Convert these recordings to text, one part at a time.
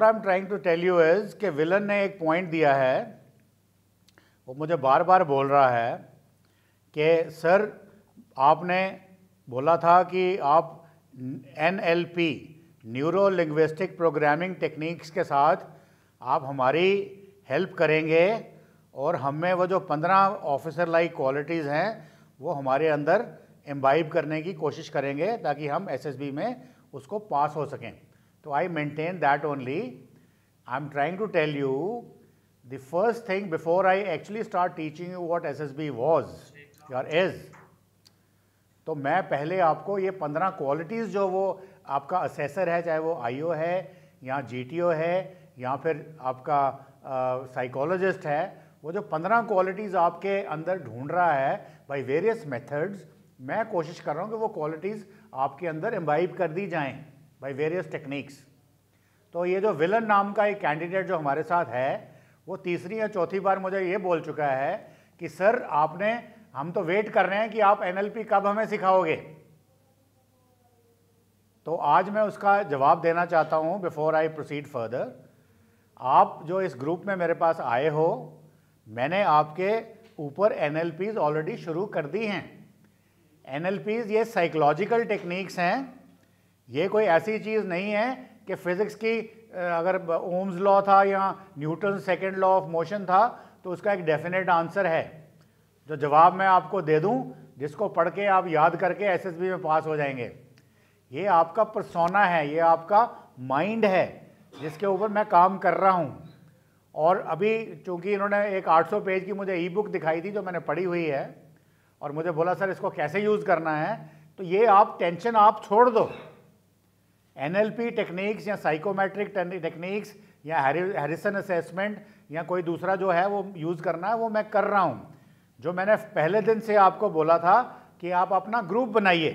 What I am trying to tell you is कि villain ने एक पॉइंट दिया है वो मुझे बार बार बोल रहा है कि सर आपने बोला था कि आप N L P neuro linguistic programming techniques के साथ आप हमारी हेल्प करेंगे और हमें वो जो पंद्रह ऑफिसर लाइक क्वालिटीज़ हैं वो हमारे अंदर एम्बाइब करने की कोशिश करेंगे ताकि हम एसएसबी में उसको पास हो सकें So, I maintain that only. I am trying to tell you the first thing before I actually start teaching you what SSB was or is. तो मैं पहले आपको ये पंद्रह क्वालिटीज़ जो वो आपका असेसर है चाहे वो आईओ है या जीटीओ है या फिर आपका साइकोलॉजिस्ट है वो जो पंद्रह क्वालिटीज़ आपके अंदर ढूंढ रहा है बाई वेरियस मेथड्स मैं कोशिश कर रहा हूँ कि वो क्वालिटीज़ आपके अंदर एम्बाइब कर दी जाएँ बाई वेरियस टेक्निक्स तो ये जो विलन नाम का एक कैंडिडेट जो हमारे साथ है वो तीसरी या चौथी बार मुझे ये बोल चुका है कि सर आपने हम तो वेट कर रहे हैं कि आप एन कब हमें सिखाओगे तो आज मैं उसका जवाब देना चाहता हूँ बिफोर आई प्रोसीड फर्दर आप जो इस ग्रुप में मेरे पास आए हो मैंने आपके ऊपर एन ऑलरेडी शुरू कर दी हैं एन ये साइकोलॉजिकल टेक्निक्स हैं ये कोई ऐसी चीज़ नहीं है कि फिज़िक्स की अगर ओम्स लॉ था या Newton second law of motion था तो उसका एक डेफिनेट आंसर है जो जवाब मैं आपको दे दूं जिसको पढ़ के आप याद करके एसएसबी में पास हो जाएंगे ये आपका परसोना है ये आपका माइंड है जिसके ऊपर मैं काम कर रहा हूँ और अभी चूंकि इन्होंने एक 800 पेज की मुझे ई बुक दिखाई थी जो मैंने पढ़ी हुई है और मुझे बोला सर इसको कैसे यूज़ करना है तो ये आप टेंशन आप छोड़ दो एनएलपी टेक्निक्स या साइकोमेट्रिक टेक्निक्स या हैरिसन असेसमेंट या कोई दूसरा जो है वो यूज़ करना है वो मैं कर रहा हूँ जो मैंने पहले दिन से आपको बोला था कि आप अपना ग्रुप बनाइए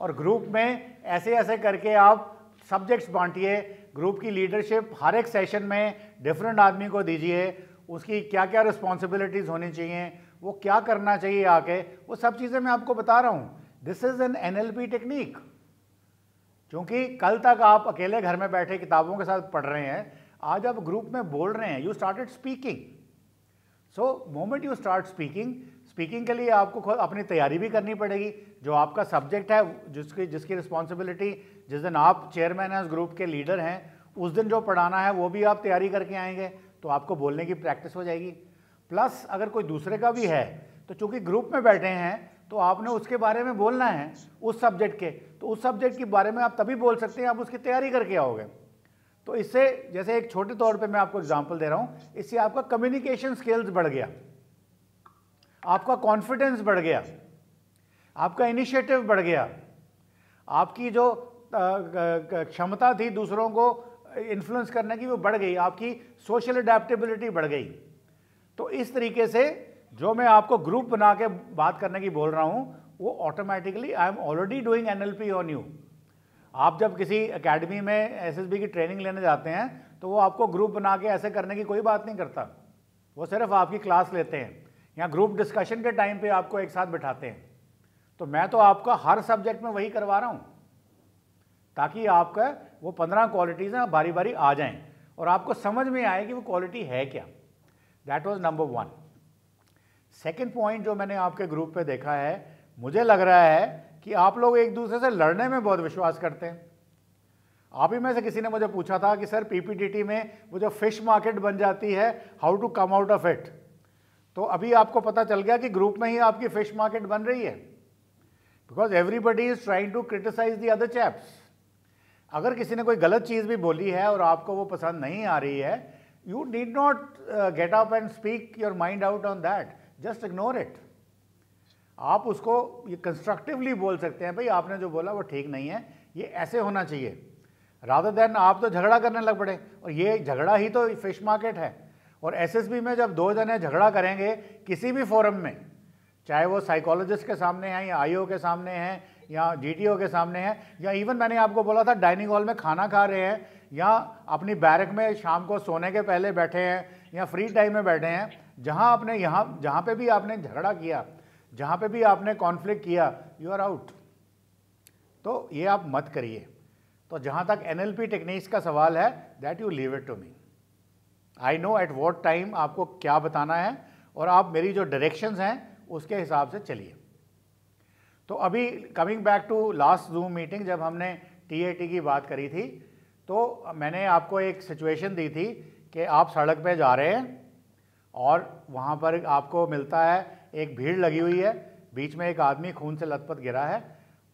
और ग्रुप में ऐसे ऐसे करके आप सब्जेक्ट्स बांटिए ग्रुप की लीडरशिप हर एक सेशन में डिफरेंट आदमी को दीजिए उसकी क्या क्या रिस्पॉन्सिबिलिटीज़ होनी चाहिए वो क्या करना चाहिए आके वो सब चीज़ें मैं आपको बता रहा हूँ this is N N technique क्योंकि कल तक आप अकेले घर में बैठे किताबों के साथ पढ़ रहे हैं आज आप ग्रुप में बोल रहे हैं you started speaking so moment you start speaking speaking के लिए आपको खुद अपनी तैयारी भी करनी पड़ेगी जो आपका सब्जेक्ट है जिसकी जिसकी रिस्पॉन्सिबिलिटी जिस दिन आप चेयरमैन हैं उस ग्रुप के लीडर हैं उस दिन जो पढ़ाना है वो भी आप तैयारी करके आएंगे तो आपको बोलने की प्रैक्टिस हो जाएगी प्लस अगर कोई दूसरे का भी है तो चूंकि ग्रुप में बैठे हैं तो आपने उसके बारे में बोलना है उस सब्जेक्ट के तो उस सब्जेक्ट के बारे में आप तभी बोल सकते हैं आप उसकी तैयारी करके आओगे तो इससे जैसे एक छोटे तौर पे मैं आपको एग्जांपल दे रहा हूं इससे आपका कम्युनिकेशन स्किल्स बढ़ गया आपका कॉन्फिडेंस बढ़ गया आपका इनिशिएटिव बढ़ गया आपकी जो क्षमता थी दूसरों को इन्फ्लुएंस करने की वो बढ़ गई आपकी सोशल अडेप्टेबिलिटी बढ़ गई तो इस तरीके से जो मैं आपको ग्रुप बना के बात करने की बोल रहा हूँ वो automatically I am already doing an on you आप जब किसी अकेडमी में बी की ट्रेनिंग लेने जाते हैं तो वो आपको ग्रुप बना के ऐसे करने की कोई बात नहीं करता वो सिर्फ आपकी क्लास लेते हैं या ग्रुप डिस्कशन के टाइम पे आपको एक साथ बिठाते हैं तो मैं तो आपका हर सब्जेक्ट में वही करवा रहा हूँ ताकि आपका वो पंद्रह क्वालिटीज़ आप बारी बारी आ जाएं और आपको समझ में आए कि वो क्वालिटी है क्या that was number one second point जो मैंने आपके ग्रुप पे देखा है मुझे लग रहा है कि आप लोग एक दूसरे से लड़ने में बहुत विश्वास करते हैं आप ही में से किसी ने मुझे पूछा था कि सर पीपीडीटी में वो जो फिश मार्केट बन जाती है how to come out of it तो अभी आपको पता चल गया कि ग्रुप में ही आपकी फिश मार्केट बन रही है because everybody is trying to criticize the other chaps अगर किसी ने कोई गलत चीज़ भी बोली है और आपको वो पसंद नहीं आ रही है you need not get up and speak your mind out on that just ignore it आप उसको ये कंस्ट्रक्टिवली बोल सकते हैं भाई आपने जो बोला वो ठीक नहीं है ये ऐसे होना चाहिए राधा देन आप तो झगड़ा करने लग पड़े और ये झगड़ा ही तो फिश मार्केट है और एसएसबी में जब दो जने झगड़ा करेंगे किसी भी फोरम में चाहे वो साइकोलॉजिस्ट के सामने हैं या आईओ के सामने हैं या जीटीओ के सामने हैं या इवन मैंने आपको बोला था डाइनिंग हॉल में खाना खा रहे हैं या अपनी बैरक में शाम को सोने के पहले बैठे हैं या फ्री टाइम में बैठे हैं जहाँ आपने यहाँ जहाँ पे भी आपने झगड़ा किया जहाँ पे भी आपने कॉन्फ्लिक्ट किया यू आर आउट तो ये आप मत करिए तो जहाँ तक एन एल टेक्निक्स का सवाल है that you leave it to me I know at what time आपको क्या बताना है और आप मेरी जो डायरेक्शन हैं उसके हिसाब से चलिए तो अभी coming back to last Zoom meeting जब हमने टी की बात करी थी तो मैंने आपको एक सिचुएशन दी थी कि आप सड़क पे जा रहे हैं और वहाँ पर आपको मिलता है एक भीड़ लगी हुई है बीच में एक आदमी खून से लथपथ गिरा है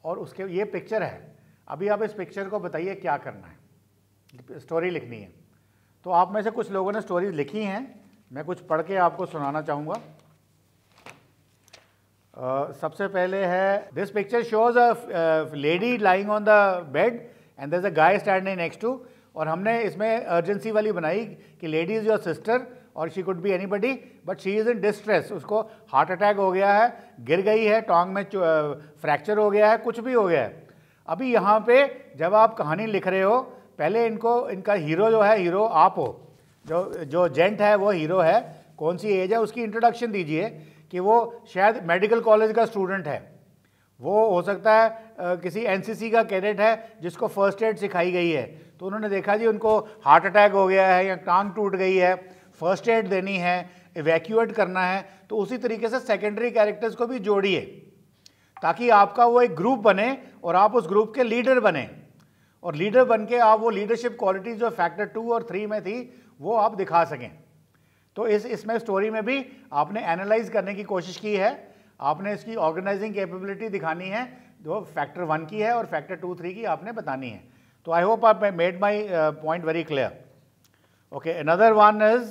और उसके ये पिक्चर है अभी आप इस पिक्चर को बताइए क्या करना है स्टोरी लिखनी है तो आप में से कुछ लोगों ने स्टोरी लिखी हैं मैं कुछ पढ़ के आपको सुनाना चाहूँगा सबसे पहले है this picture shows a lady lying on the bed and there a guy stand next to और हमने इसमें अर्जेंसी वाली बनाई कि लेडी इज़ योर सिस्टर और शी कुड बी एनी बडी but she is in distress उसको हार्ट अटैक हो गया है गिर गई है टोंग में फ्रैक्चर हो गया है कुछ भी हो गया है अभी यहाँ पे जब आप कहानी लिख रहे हो पहले इनको इनका हीरो जो है हीरो आप हो जो जो जेंट है वो हीरो है कौन सी एज है उसकी इंट्रोडक्शन दीजिए कि वो शायद मेडिकल कॉलेज का स्टूडेंट है वो हो सकता है आ, किसी एनसीसी का कैडेट है जिसको फर्स्ट एड सिखाई गई है तो उन्होंने देखा जी उनको हार्ट अटैक हो गया है या टांग टूट गई है फर्स्ट एड देनी है इवैक्यूएट करना है तो उसी तरीके से सेकेंडरी कैरेक्टर्स को भी जोड़िए ताकि आपका वो एक ग्रुप बने और आप उस ग्रुप के लीडर बने और लीडर बन के आप वो लीडरशिप क्वालिटी जो फैक्टर टू और थ्री में थी वो आप दिखा सकें तो इस इसमें स्टोरी में भी आपने एनालाइज करने की कोशिश की है आपने इसकी ऑर्गेनाइजिंग कैपेबिलिटी दिखानी है जो फैक्टर वन की है और फैक्टर टू थ्री की आपने बतानी है तो I hope I made my point very clear okay another one is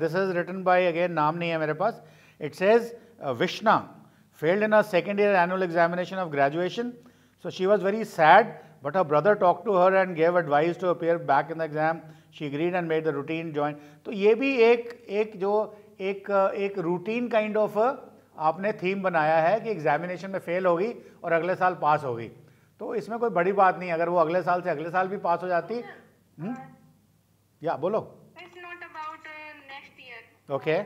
this is written by again नाम नहीं है मेरे पास it says Vishna failed in a second year annual examination of graduation so she was very sad but a brother talk to her and gave advise to appear back in the exam she agreed and made the routine join तो ये भी एक एक जो एक uh, एक routine kind of आपने theme बनाया है कि एग्जामिनेशन में फेल होगी और अगले साल पास होगी तो इसमें कोई बड़ी बात नहीं अगर वो अगले साल से अगले साल भी पास हो जाती हम्म? या बोलो Okay.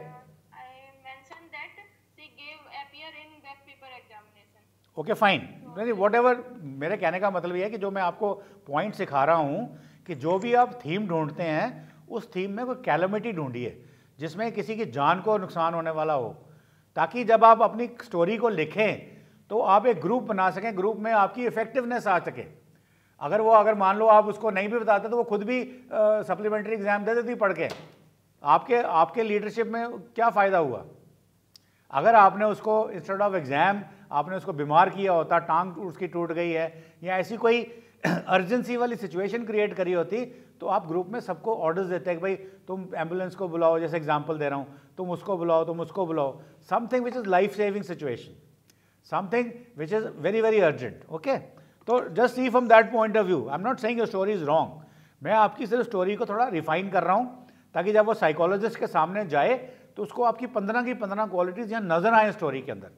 Okay fine mentioned what मेरे कहने का मतलब ये है कि जो मैं आपको पॉइंट सिखा रहा हूँ कि जो भी आप थीम ढूंढते हैं उस थीम में कोई कैलमिटी ढूंढिए जिसमें किसी की जान को नुकसान होने वाला हो ताकि जब आप अपनी स्टोरी को लिखें तो आप एक ग्रुप बना सकें ग्रुप में आपकी इफेक्टिवनेस आ सके अगर वो अगर मान लो आप उसको नहीं भी बताते तो वो खुद भी सप्लीमेंट्री एग्जाम दे देती पढ़ के आपके आपके लीडरशिप में क्या फ़ायदा हुआ अगर आपने उसको इंस्टेड ऑफ एग्ज़ाम आपने उसको बीमार किया होता टांग उसकी टूट गई है या ऐसी कोई अर्जेंसी वाली सिचुएशन क्रिएट करी होती तो आप ग्रुप में सबको ऑर्डर्स देते हैं कि भाई तुम एम्बुलेंस को बुलाओ जैसे एग्जांपल दे रहा हूँ तुम उसको बुलाओ तुम उसको बुलाओ something which is life saving situation something which is very very urgent okay तो just see from that point of view I am not saying your story is wrong मैं आपकी सिर्फ स्टोरी को थोड़ा रिफाइन कर रहा हूँ ताकि जब वो साइकोलॉजिस्ट के सामने जाए तो उसको आपकी पंद्रह की पंद्रह क्वालिटीज़ यहाँ नज़र आए स्टोरी के अंदर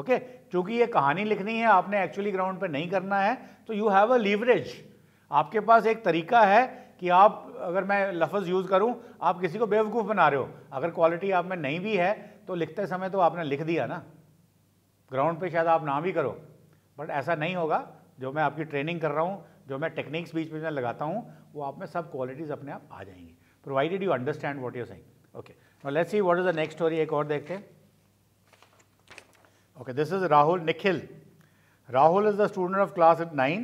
ओके चूंकि ये कहानी लिखनी है आपने एक्चुअली ग्राउंड पे नहीं करना है तो यू हैव अ लीवरेज आपके पास एक तरीका है कि आप अगर मैं लफ्ज़ यूज़ करूं आप किसी को बेवकूफ़ बना रहे हो अगर क्वालिटी आप में नहीं भी है तो लिखते समय तो आपने लिख दिया ना ग्राउंड पे शायद आप ना भी करो बट ऐसा नहीं होगा जो मैं आपकी ट्रेनिंग कर रहा हूँ जो मैं टेक्निक्स बीच बीच में लगाता हूँ वो आप में सब क्वालिटीज़ अपने आप आ जाएंगी provided you understand what you're saying. Okay. Now let's see what is the next story एक और देखते Okay, this is Rahul Nikhil. Rahul is a student of class at 9.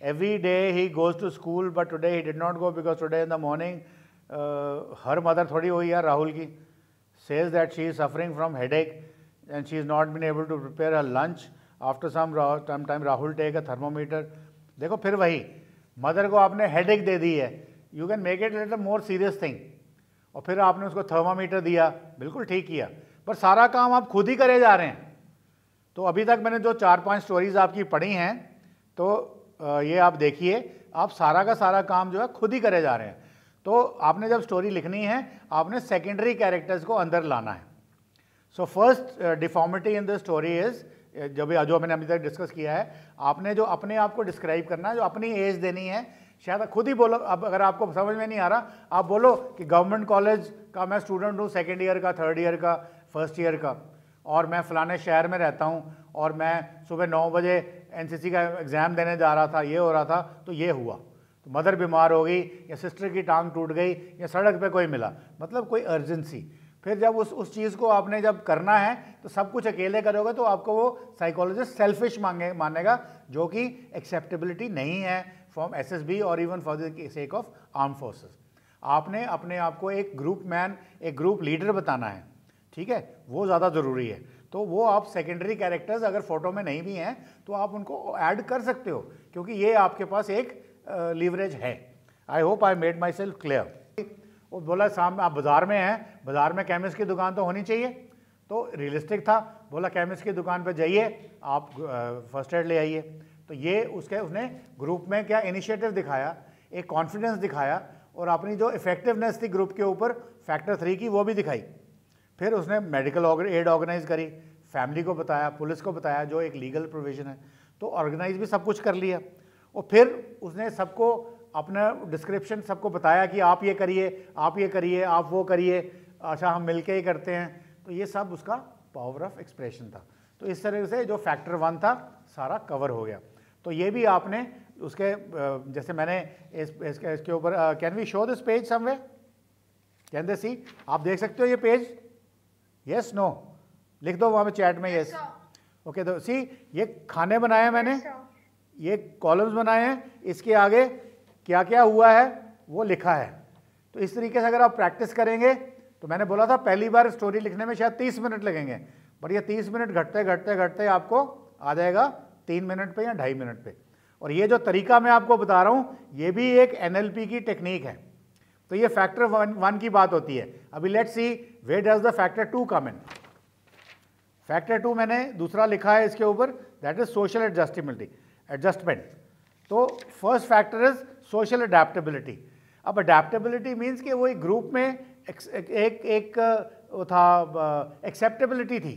Every day he goes to school, but today he did not go because today in the morning, uh, her mother thodi hui hai Rahul ki, says that she is suffering from headache and she has not been able to prepare her lunch. After some time, Rahul take a thermometer. देखो फिर वही mother को आपने headache दे दी है you can make it it a more serious thing और फिर आपने उसको थर्मामीटर दिया बिल्कुल ठीक किया पर सारा काम आप खुद ही करे जा रहे हैं तो अभी तक मैंने जो चार पांच स्टोरीज आपकी पढ़ी हैं तो ये आप देखिए आप सारा का सारा काम जो है खुद ही करे जा रहे हैं तो आपने जब स्टोरी लिखनी है आपने सेकेंडरी कैरेक्टर्स को अंदर लाना है so first deformity in the story is जो भी जो मैंने अभी तक डिस्कस किया है आपने जो अपने आप को डिस्क्राइब करना है जो अपनी एज देनी है शायद खुद ही बोलो अब अगर आपको समझ में नहीं आ रहा आप बोलो कि गवर्नमेंट कॉलेज का मैं स्टूडेंट हूँ सेकेंड ईयर का थर्ड ईयर का फर्स्ट ईयर का और मैं फ़लाने शहर में रहता हूँ और मैं सुबह नौ बजे एन का एग्ज़ाम देने जा रहा था ये हो रहा था तो ये हुआ तो मदर बीमार हो गई या सिस्टर की टांग टूट गई या सड़क पे कोई मिला मतलब कोई अर्जेंसी फिर जब उस उस चीज़ को आपने जब करना है तो सब कुछ अकेले करोगे तो आपको वो साइकोलॉजिस्ट सेल्फिश मांगे मानेगा जो कि एक्सेप्टेबिलिटी नहीं है फ्रॉम एस एस बी और even for the sake of arm forces आपने अपने आप को एक ग्रुप मैन एक ग्रुप लीडर बताना है ठीक है वो ज़्यादा ज़रूरी है तो वो आप सेकेंडरी कैरेक्टर्स अगर फोटो में नहीं भी हैं तो आप उनको ऐड कर सकते हो क्योंकि ये आपके पास एक लीवरेज है I hope I made myself clear वो बोला शाम आप बाज़ार में हैं बाज़ार में केमिस्ट की दुकान तो होनी चाहिए तो रियलिस्टिक था बोला केमिस्ट की दुकान पर जाइए आप फर्स्ट एड ले आइए तो ये उसके उसने ग्रुप में क्या इनिशिएटिव दिखाया एक कॉन्फिडेंस दिखाया और अपनी जो इफेक्टिवनेस थी ग्रुप के ऊपर फैक्टर थ्री की वो भी दिखाई फिर उसने मेडिकल एड ऑर्गेनाइज करी फैमिली को बताया पुलिस को बताया जो एक लीगल प्रोविजन है तो ऑर्गेनाइज भी सब कुछ कर लिया और फिर उसने सबको अपना डिस्क्रिप्शन सबको बताया कि आप ये करिए आप ये करिए आप वो करिए अच्छा हम मिल के ही करते हैं तो ये सब उसका पावर ऑफ एक्सप्रेशन था तो इस तरह से जो फैक्टर वन था सारा कवर हो गया तो ये भी आपने उसके जैसे मैंने इस, इसके इसके ऊपर can we show this page some way can they see आप देख सकते हो ये पेज यस नो लिख दो वहाँ पे चैट में यस ओके तो सी ये खाने बनाए हैं मैंने ये कॉलम्स बनाए हैं इसके आगे क्या क्या हुआ है वो लिखा है तो इस तरीके से अगर आप प्रैक्टिस करेंगे तो मैंने बोला था पहली बार स्टोरी लिखने में शायद 30 मिनट लगेंगे बट ये 30 मिनट घटते घटते घटते आपको आ जाएगा तीन मिनट पे या ढाई मिनट पे और ये जो तरीका मैं आपको बता रहा हूँ ये भी एक एन की टेक्निक है तो ये फैक्टर वन वन की बात होती है अभी let see way does the factor two come in factor two मैंने दूसरा लिखा है इसके ऊपर that is social adjustibility adjustment तो first factor is social adaptability अब अडेप्टबिलिटी मीन्स कि वो एक ग्रुप में एक एक, एक था एक्सेप्टेबिलिटी थी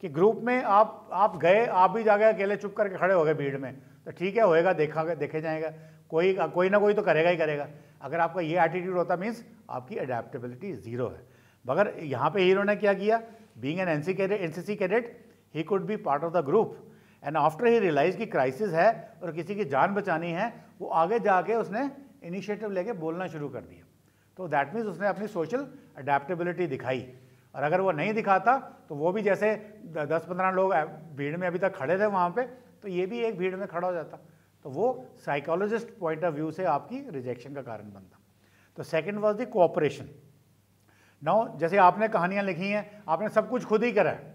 कि ग्रुप में आप आप गए आप भी जाके अकेले चुप करके खड़े हो गए भीड़ में तो ठीक है होएगा देखा देखे जाएगा कोई कोई ना कोई तो करेगा ही करेगा अगर आपका ये एटीट्यूड होता मीन्स आपकी अडेप्टेबिलिटी ज़ीरो है मगर यहाँ पे हीरो ने क्या किया being N N C cadet N C C cadet he could be part of the group and after he realize की क्राइसिस है और किसी की जान बचानी है वो आगे जाके उसने इनिशिएटिव लेके बोलना शुरू कर दिया तो दैट मीन्स उसने अपनी सोशल अडेप्टेबिलिटी दिखाई और अगर वो नहीं दिखाता तो वो भी जैसे दस पंद्रह लोग भीड़ में अभी तक खड़े थे वहाँ पे तो ये भी एक भीड़ में खड़ा हो जाता तो वो साइकोलॉजिस्ट पॉइंट ऑफ व्यू से आपकी रिजेक्शन का कारण बनता तो second was the cooperation now जैसे आपने कहानियाँ लिखी हैं आपने सब कुछ खुद ही करा है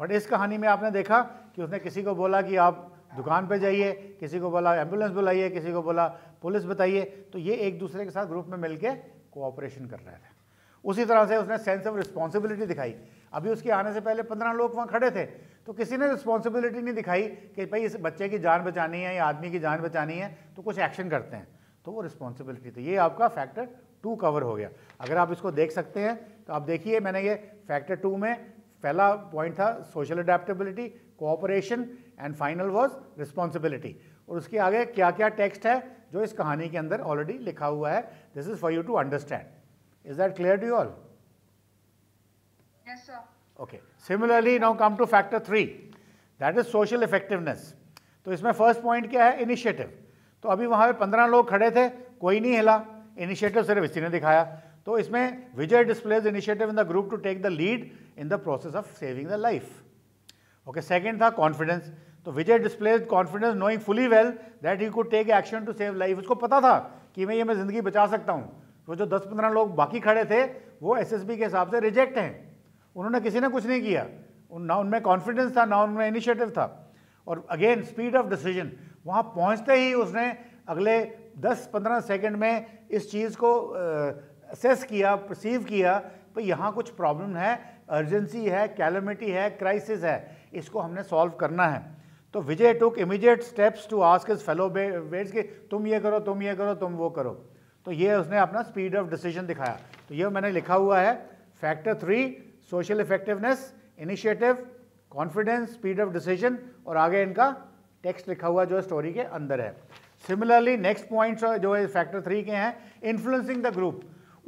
बट इस कहानी में आपने देखा कि उसने किसी को बोला कि आप दुकान पे जाइए किसी को बोला एम्बुलेंस बुलाइए किसी को बोला पुलिस बताइए तो ये एक दूसरे के साथ ग्रुप में मिलके कोऑपरेशन कर रहे थे उसी तरह से उसने सेंस ऑफ रिस्पॉन्सिबिलिटी दिखाई अभी उसके आने से पहले पंद्रह लोग वहाँ खड़े थे तो किसी ने रिस्पॉन्सिबिलिटी नहीं दिखाई कि भाई इस बच्चे की जान बचानी है या आदमी की जान बचानी है तो कुछ एक्शन करते हैं तो वो रिस्पॉन्सिबिलिटी तो ये आपका फैक्टर टू कवर हो गया अगर आप इसको देख सकते हैं तो आप देखिए मैंने ये फैक्टर टू में पहला पॉइंट था social adaptability cooperation and final was responsibility और उसके आगे क्या क्या टेक्स्ट है जो इस कहानी के अंदर ऑलरेडी लिखा हुआ है this is for you to understand Is that clear to you all? Yes, sir. Okay. Similarly, now come to factor three. That is social effectiveness. तो इसमें फर्स्ट पॉइंट क्या है इनिशिएटिव तो अभी वहां पे पंद्रह लोग खड़े थे कोई नहीं हिला इनिशिएटिव सिर्फ इसी ने दिखाया तो इसमें Vijay displays initiative in the group to take the lead in the process of saving the life okay second था कॉन्फिडेंस तो Vijay displays confidence knowing fully well that he could take action to save life उसको पता था कि मैं ये मैं ज़िंदगी बचा सकता हूँ वो जो 10-15 लोग बाकी खड़े थे वो एसएसबी के हिसाब से रिजेक्ट हैं उन्होंने किसी ने कुछ नहीं किया उन ना उनमें कॉन्फिडेंस था ना उनमें इनिशिएटिव था और अगेन स्पीड ऑफ डिसीजन वहाँ पहुँचते ही उसने अगले 10-15 सेकंड में इस चीज़ को असेस किया परसीव किया पर यहाँ कुछ प्रॉब्लम है अर्जेंसी है कैलमिटी है क्राइसिस है इसको हमने सॉल्व करना है तो Vijay took immediate steps to ask his fellow vets के तुम ये करो तुम ये करो तुम वो करो तो ये उसने अपना स्पीड ऑफ डिसीजन दिखाया तो ये मैंने लिखा हुआ है factor three social effectiveness initiative confidence speed of decision और आगे इनका टेक्स्ट लिखा हुआ जो स्टोरी के अंदर है सिमिलरली नेक्स्ट पॉइंट जो है फैक्टर थ्री के हैं इन्फ्लुएंसिंग द ग्रुप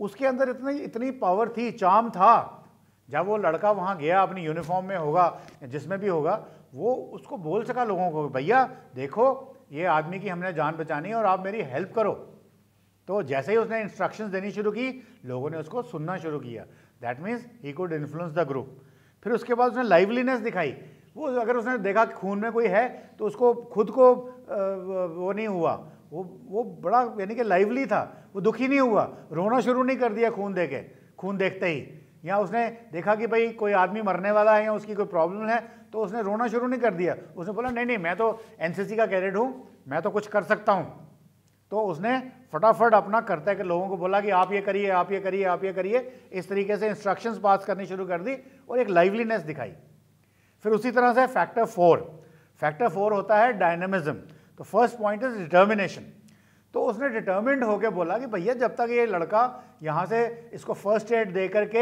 उसके अंदर इतनी इतनी पावर थी चाम था जब वो लड़का वहाँ गया अपनी यूनिफॉर्म में होगा जिसमें भी होगा वो उसको बोल सका लोगों को भैया देखो ये आदमी की हमने जान बचानी है और आप मेरी हेल्प करो तो जैसे ही उसने इंस्ट्रक्शंस देनी शुरू की लोगों ने उसको सुनना शुरू किया that means he could influence the group फिर उसके बाद उसने लाइवलीनेस दिखाई वो अगर उसने देखा कि खून में कोई है तो उसको खुद को वो नहीं हुआ वो वो बड़ा यानी कि लाइवली था वो दुखी नहीं हुआ रोना शुरू नहीं कर दिया खून देखे खून देखते ही या उसने देखा कि भाई कोई आदमी मरने वाला है या उसकी कोई प्रॉब्लम है तो उसने रोना शुरू नहीं कर दिया उसने बोला नहीं नहीं मैं तो एनसीसी का कैडेट हूँ मैं तो कुछ कर सकता हूँ तो उसने फटाफट अपना करते कि लोगों को बोला कि आप ये करिए आप ये करिए आप ये करिए इस तरीके से इंस्ट्रक्शंस पास करनी शुरू कर दी और एक लाइवलीनेस दिखाई फिर उसी तरह से फैक्टर फोर फैक्टर फोर होता है डायनेमिज्म तो फर्स्ट पॉइंट इज डिटर्मिनेशन तो उसने डिटर्मिंड होकर बोला कि भैया जब तक ये लड़का यहाँ से इसको फर्स्ट एड दे करके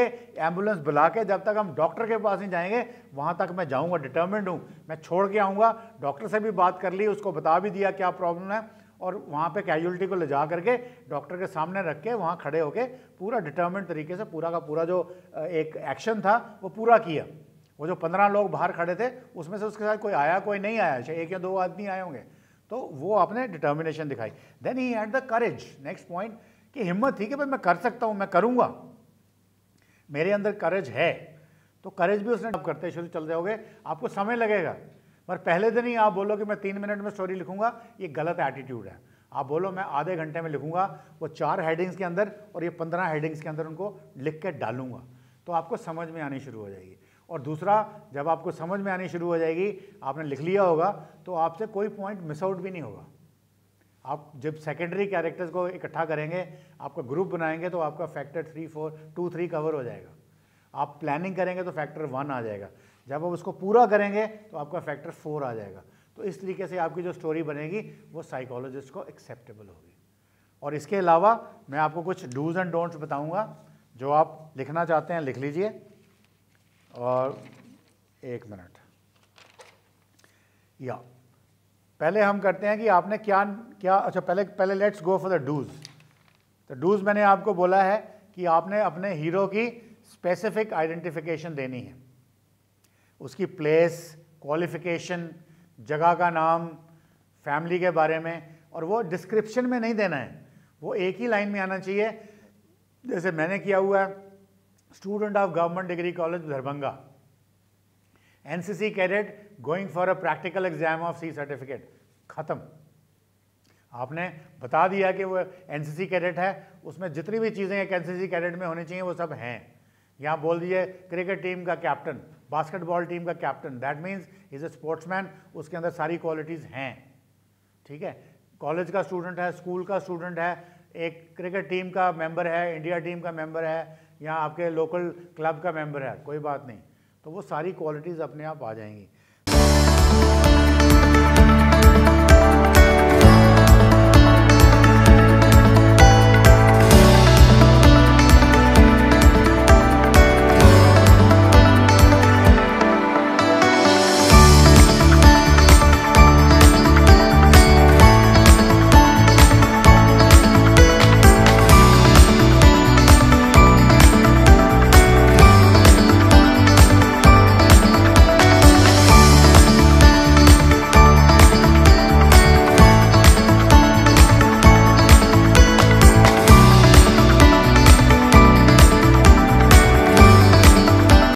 एम्बुलेंस बुला के जब तक हम डॉक्टर के पास नहीं जाएंगे वहाँ तक मैं जाऊँगा डिटर्मिंड हूँ मैं छोड़ के आऊँगा डॉक्टर से भी बात कर ली उसको बता भी दिया क्या प्रॉब्लम है और वहाँ पे कैजुअलिटी को ले जा करके डॉक्टर के सामने रख के वहाँ खड़े होके पूरा डिटर्मिन तरीके से पूरा का पूरा जो एक एक्शन था वो पूरा किया वो जो पंद्रह लोग बाहर खड़े थे उसमें से उसके साथ कोई आया कोई नहीं आया चाहे अच्छा, एक या दो आदमी आए होंगे तो वो आपने डिटर्मिनेशन दिखाई then he at the courage next point कि हिम्मत थी कि भाई मैं कर सकता हूँ मैं करूँगा मेरे अंदर करेज है तो करेज भी उसने आप करते शुरू चल जाओगे आपको समय लगेगा पर पहले दिन ही आप बोलो कि मैं तीन मिनट में स्टोरी लिखूंगा ये गलत एटीट्यूड है आप बोलो मैं आधे घंटे में लिखूंगा वो चार हेडिंग्स के अंदर और ये पंद्रह हेडिंग्स के अंदर उनको लिख के डालूंगा तो आपको समझ में आनी शुरू हो जाएगी और दूसरा जब आपको समझ में आनी शुरू हो जाएगी आपने लिख लिया होगा तो आपसे कोई पॉइंट मिस आउट भी नहीं होगा आप जब सेकेंडरी कैरेक्टर्स को इकट्ठा करेंगे आपका ग्रुप बनाएंगे तो आपका factor three four two three cover हो जाएगा आप प्लानिंग करेंगे तो फैक्टर वन आ जाएगा जब आप उसको पूरा करेंगे तो आपका फैक्टर फोर आ जाएगा तो इस तरीके से आपकी जो स्टोरी बनेगी वो साइकोलॉजिस्ट को एक्सेप्टेबल होगी और इसके अलावा मैं आपको कुछ डूज एंड डोंट्स बताऊंगा जो आप लिखना चाहते हैं लिख लीजिए और एक मिनट या पहले हम करते हैं कि आपने क्या क्या अच्छा पहले पहले let's go for the dos तो डूज मैंने आपको बोला है कि आपने अपने हीरो की स्पेसिफिक आइडेंटिफिकेशन देनी है उसकी प्लेस क्वालिफिकेशन जगह का नाम फैमिली के बारे में और वो डिस्क्रिप्शन में नहीं देना है वो एक ही लाइन में आना चाहिए जैसे मैंने किया हुआ है student of government degree college Darbhanga NCC cadet going for a practical exam of C certificate ख़त्म आपने बता दिया कि वो एनसीसी कैडेट है उसमें जितनी भी चीज़ें एक एनसीसी कैडेट में होनी चाहिए वो सब हैं यहाँ बोल दीजिए क्रिकेट टीम का कैप्टन बास्केटबॉल टीम का captain that means is a man उसके अंदर सारी क्वालिटीज़ हैं ठीक है कॉलेज का स्टूडेंट है स्कूल का स्टूडेंट है एक क्रिकेट टीम का मेंबर है इंडिया टीम का मेंबर है या आपके लोकल क्लब का मेंबर है कोई बात नहीं तो वो सारी क्वालिटीज़ अपने आप आ जाएंगी